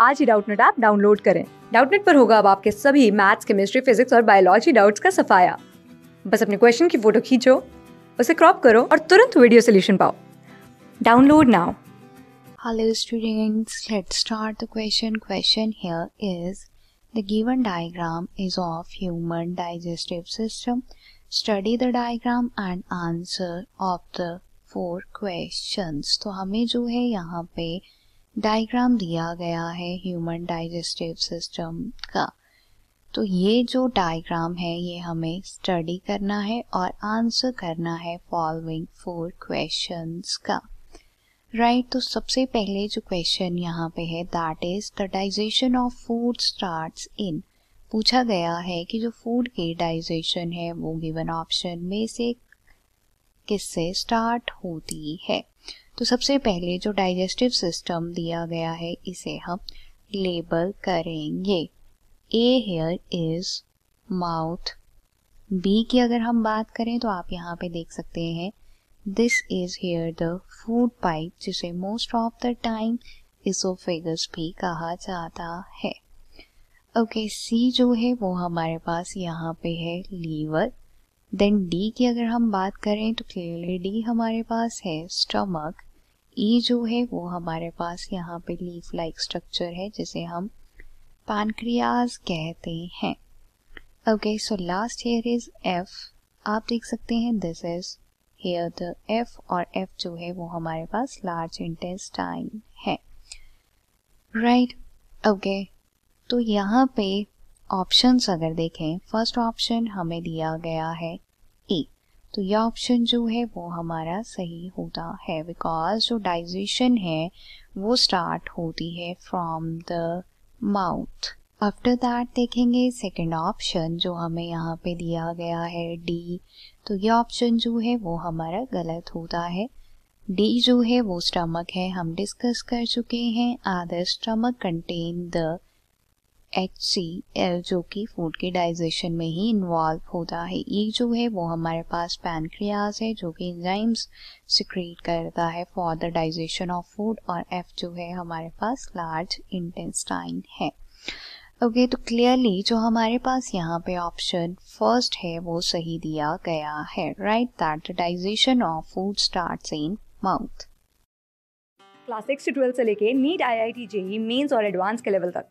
आज ही Doubtnut app download करें डाउटनेट पर होगा अब आपके सभी मैथ्स केमिस्ट्री फिजिक्स और बायोलॉजी डाउट्स का सफाया बस अपने क्वेश्चन की फोटो खींचो उसे क्रॉप करो और तुरंत वीडियो सोल्यूशन पाओ download now Hello students, let's start the question. Question here is the given diagram is of human digestive system. Study the diagram and answer of the four questions. तो हमें जो है यहाँ पे डायग्राम दिया गया है ह्यूमन डाइजेस्टिव सिस्टम का तो ये जो डायग्राम है ये हमें स्टडी करना है और आंसर करना है फॉलोइंग फोर क्वेश्चंस का राइट right, तो सबसे पहले जो क्वेश्चन यहाँ पे है that is the digestion of food starts in पूछा गया है कि जो फूड की डाइजेशन है वो गिवन ऑप्शन में से किससे स्टार्ट होती है तो सबसे पहले जो डाइजेस्टिव सिस्टम दिया गया है इसे हम लेबल करेंगे A here is mouth B की अगर हम बात करें तो आप यहाँ पे देख सकते हैं this is here the food pipe जिसे most of the time oesophagus भी कहा जाता है ओके okay, सी जो है वो हमारे पास यहाँ पे है लीवर देन डी की अगर हम बात करें तो क्लियरली डी हमारे पास है स्टमक ये जो है वो हमारे पास यहाँ पे लीफ लाइक स्ट्रक्चर है जिसे हम पानक्रियाज कहते हैं okay so last here is F आप देख सकते हैं this is here the F और एफ जो है वो हमारे पास लार्ज इंटेस्टाइन है राइट right. Okay okay. तो यहाँ पे ऑप्शंस अगर देखें फर्स्ट ऑप्शन हमें दिया गया है तो यह ऑप्शन जो है वो हमारा सही होता है बिकॉज जो डाइजेशन है वो स्टार्ट होती है from the mouth after that देखेंगे सेकेंड ऑप्शन जो हमें यहाँ पे दिया गया है डी तो ये ऑप्शन जो है वो हमारा गलत होता है डी जो है वो स्टमक है हम डिस्कस कर चुके हैं other stomach contain the H C L जो कि फूड के डाइजेशन में ही इन्वॉल्व होता है ये जो है वो हमारे पास पैनक्रियाज है जो कि इंजाइम्स सिक्रीट करता है for the digestion of food और एफ जो है हमारे पास लार्ज इंटेस्टाइन है ओके okay, तो क्लियरली जो हमारे पास यहाँ पे ऑप्शन फर्स्ट है वो सही दिया गया है right that digestion of food start in mouth class six से ट्वेल्थ से लेके NEET I I T JEE mains और एडवांस के लेवल तक